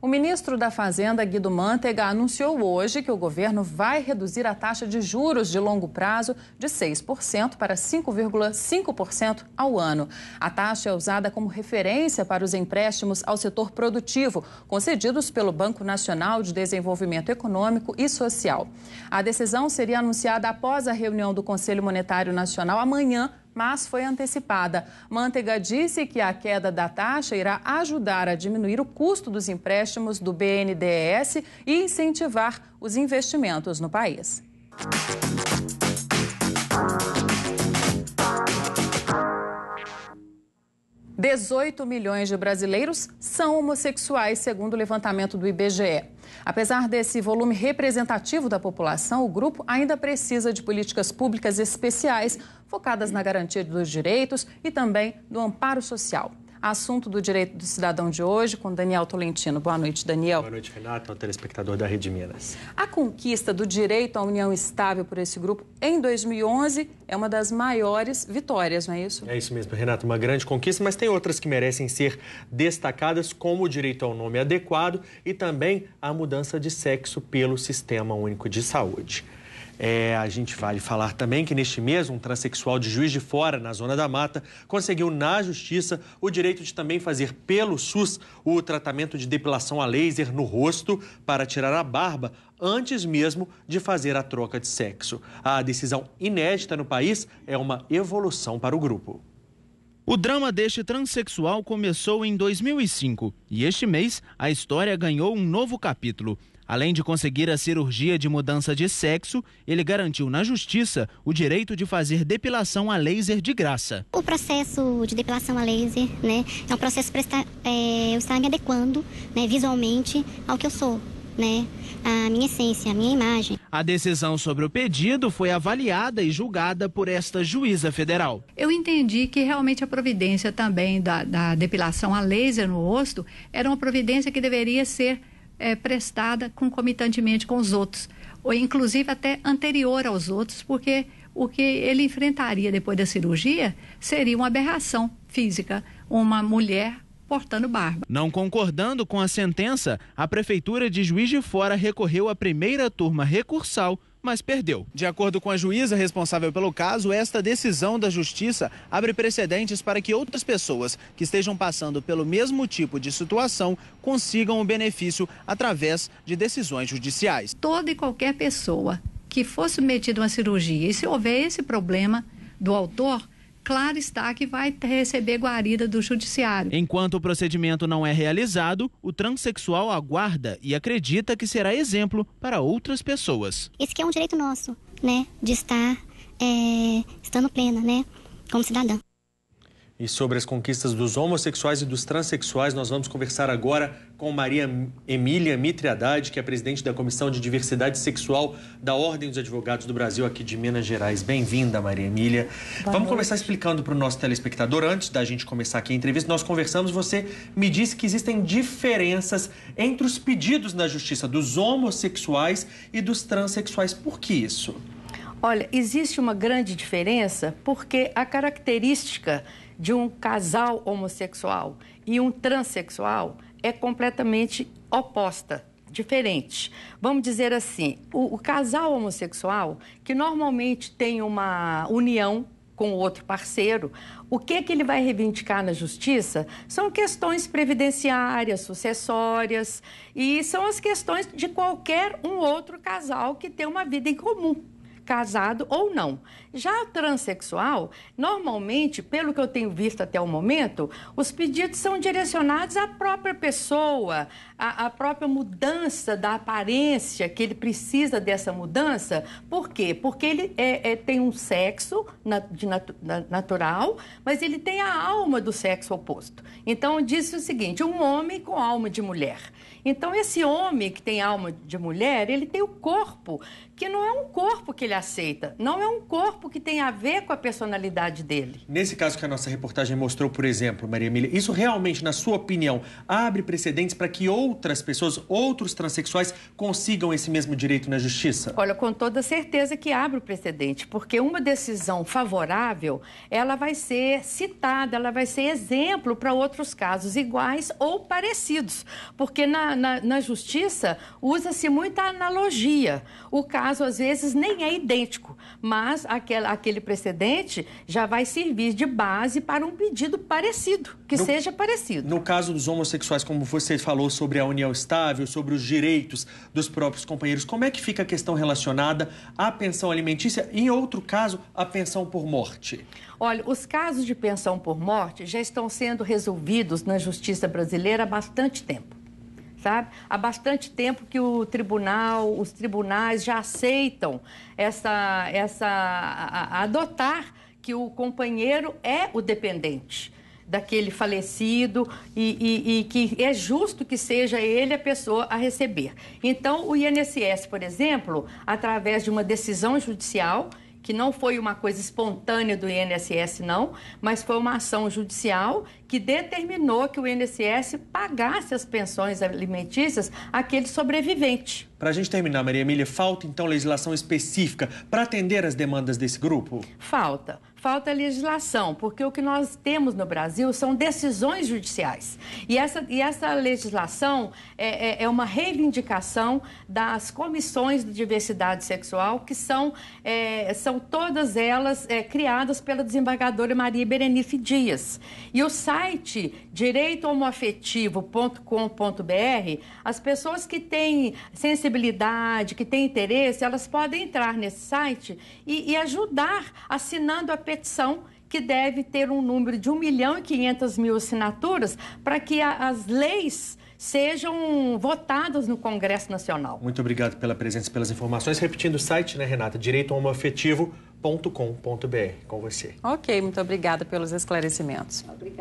O ministro da Fazenda, Guido Mantega, anunciou hoje que o governo vai reduzir a taxa de juros de longo prazo de 6% para 5,5% ao ano. A taxa é usada como referência para os empréstimos ao setor produtivo, concedidos pelo Banco Nacional de Desenvolvimento Econômico e Social. A decisão seria anunciada após a reunião do Conselho Monetário Nacional amanhã mas foi antecipada. Manteiga disse que a queda da taxa irá ajudar a diminuir o custo dos empréstimos do BNDES e incentivar os investimentos no país. Dezoito milhões de brasileiros são homossexuais, segundo o levantamento do IBGE. Apesar desse volume representativo da população, o grupo ainda precisa de políticas públicas especiais focadas na garantia dos direitos e também do amparo social assunto do Direito do Cidadão de hoje com Daniel Tolentino. Boa noite, Daniel. Boa noite, Renata, um telespectador da Rede Minas. A conquista do direito à união estável por esse grupo em 2011 é uma das maiores vitórias, não é isso? É isso mesmo, Renata, uma grande conquista, mas tem outras que merecem ser destacadas, como o direito ao nome adequado e também a mudança de sexo pelo Sistema Único de Saúde. É, a gente vai falar também que neste mês, um transexual de Juiz de Fora, na Zona da Mata, conseguiu na Justiça o direito de também fazer pelo SUS o tratamento de depilação a laser no rosto para tirar a barba antes mesmo de fazer a troca de sexo. A decisão inédita no país é uma evolução para o grupo. O drama deste transexual começou em 2005 e este mês a história ganhou um novo capítulo. Além de conseguir a cirurgia de mudança de sexo, ele garantiu na justiça o direito de fazer depilação a laser de graça. O processo de depilação a laser né, é um processo para é, eu estar me adequando né, visualmente ao que eu sou né, a minha essência, a minha imagem. A decisão sobre o pedido foi avaliada e julgada por esta juíza federal. Eu entendi que realmente a providência também da, da depilação a laser no rosto era uma providência que deveria ser é, prestada concomitantemente com os outros, ou inclusive até anterior aos outros, porque o que ele enfrentaria depois da cirurgia seria uma aberração física. Uma mulher portando barba. Não concordando com a sentença, a Prefeitura de Juiz de Fora recorreu à primeira turma recursal mas perdeu. De acordo com a juíza responsável pelo caso, esta decisão da justiça abre precedentes para que outras pessoas que estejam passando pelo mesmo tipo de situação consigam o benefício através de decisões judiciais. Toda e qualquer pessoa que for submetida a uma cirurgia e se houver esse problema do autor, claro está que vai receber guarida do judiciário. Enquanto o procedimento não é realizado, o transexual aguarda e acredita que será exemplo para outras pessoas. Esse que é um direito nosso, né? De estar é, estando plena, né? Como cidadã. E sobre as conquistas dos homossexuais e dos transexuais, nós vamos conversar agora com Maria Emília Haddad, que é presidente da Comissão de Diversidade Sexual da Ordem dos Advogados do Brasil, aqui de Minas gerais. Bem-vinda, Maria Emília. Boa vamos noite. começar explicando para o nosso telespectador, antes da gente começar aqui a entrevista, nós conversamos, você me disse que existem diferenças entre os pedidos na justiça dos homossexuais e dos transexuais. Por que isso? Olha, existe uma grande diferença porque a característica de um casal homossexual e um transexual é completamente oposta, diferente. Vamos dizer assim, o, o casal homossexual, que normalmente tem uma união com outro parceiro, o que, é que ele vai reivindicar na justiça são questões previdenciárias, sucessórias e são as questões de qualquer um outro casal que tem uma vida em comum casado ou não. Já transexual, normalmente, pelo que eu tenho visto até o momento, os pedidos são direcionados à própria pessoa, à, à própria mudança da aparência, que ele precisa dessa mudança. Por quê? Porque ele é, é, tem um sexo na, de nat, na, natural, mas ele tem a alma do sexo oposto. Então, disse o seguinte: um homem com alma de mulher. Então, esse homem que tem alma de mulher, ele tem o corpo, que não é um corpo que ele aceita. Não é um corpo que tem a ver com a personalidade dele. Nesse caso que a nossa reportagem mostrou, por exemplo, Maria Emília, isso realmente, na sua opinião, abre precedentes para que outras pessoas, outros transexuais, consigam esse mesmo direito na justiça? Olha, com toda certeza que abre o precedente, porque uma decisão favorável, ela vai ser citada, ela vai ser exemplo para outros casos iguais ou parecidos. Porque na, na, na justiça usa-se muita analogia. O caso, às vezes, nem é idêntico, mas aquele precedente já vai servir de base para um pedido parecido, que no, seja parecido. No caso dos homossexuais, como você falou sobre a união estável, sobre os direitos dos próprios companheiros, como é que fica a questão relacionada à pensão alimentícia e, em outro caso, à pensão por morte? Olha, os casos de pensão por morte já estão sendo resolvidos na justiça brasileira há bastante tempo sabe? Há bastante tempo que o tribunal, os tribunais já aceitam essa, essa a, a adotar que o companheiro é o dependente daquele falecido e, e, e, que é justo que seja ele a pessoa a receber. Então, o INSS, por exemplo, através de uma decisão judicial, que não foi uma coisa espontânea do INSS, não, mas foi uma ação judicial que determinou que o INSS pagasse as pensões alimentícias àquele sobrevivente. Para a gente terminar, Maria Emília, falta então legislação específica para atender as demandas desse grupo? Falta. Falta legislação, porque o que nós temos no Brasil são decisões judiciais. E essa, e essa legislação é, é, é uma reivindicação das comissões de diversidade sexual, que são, é, são todas elas é, criadas pela desembargadora Maria Berenice Dias. E o site direitohomoafetivo.com.br, as pessoas que têm sensibilidade sensibilidade, que tem interesse, elas podem entrar nesse site e, e ajudar assinando a petição que deve ter um número de 1 milhão e 500 mil assinaturas para que a, as leis sejam votadas no Congresso Nacional. Muito obrigado pela presença e pelas informações. Repetindo o site, né, Renata? Direito ao Com você. Ok, muito obrigada pelos esclarecimentos. Obrigada.